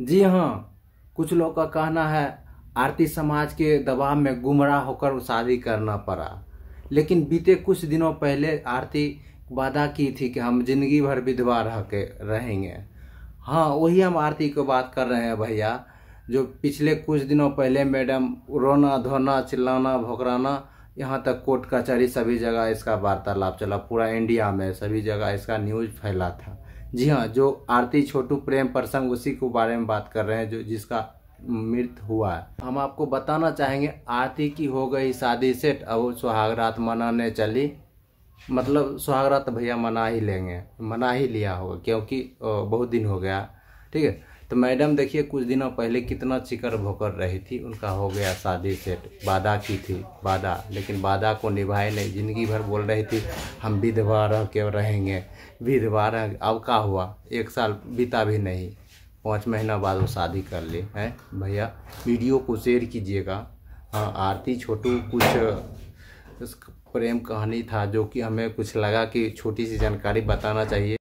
जी हाँ कुछ लोग का कहना है आरती समाज के दबाव में गुमराह होकर शादी करना पड़ा लेकिन बीते कुछ दिनों पहले आरती वादा की थी कि हम जिंदगी भर विधवा रह के रहेंगे हाँ वही हम आरती को बात कर रहे हैं भैया जो पिछले कुछ दिनों पहले मैडम रोना धोना चिल्लाना भोकराना यहाँ तक कोर्ट कचहरी सभी जगह इसका वार्तालाप चला पूरा इंडिया में सभी जगह इसका न्यूज फैला था जी हाँ जो आरती छोटू प्रेम प्रसंग उसी के बारे में बात कर रहे हैं जो जिसका मृत हुआ है हम आपको बताना चाहेंगे आरती की हो गई शादी सेट अब सुहागरात मनाने चली मतलब सुहागरात भैया मना ही लेंगे मना ही लिया होगा क्योंकि बहुत दिन हो गया ठीक है तो मैडम देखिए कुछ दिनों पहले कितना चिकर भोकर रही थी उनका हो गया शादी सेट वादा की थी वादा लेकिन वादा को निभाए नहीं जिंदगी भर बोल रही थी हम विधवा रह के रहेंगे विधवा रह अब का हुआ एक साल बीता भी नहीं पाँच महीना बाद वो शादी कर ले हैं भैया वीडियो को शेयर कीजिएगा हाँ आरती छोटू कुछ प्रेम कहानी था जो कि हमें कुछ लगा कि छोटी सी जानकारी बताना चाहिए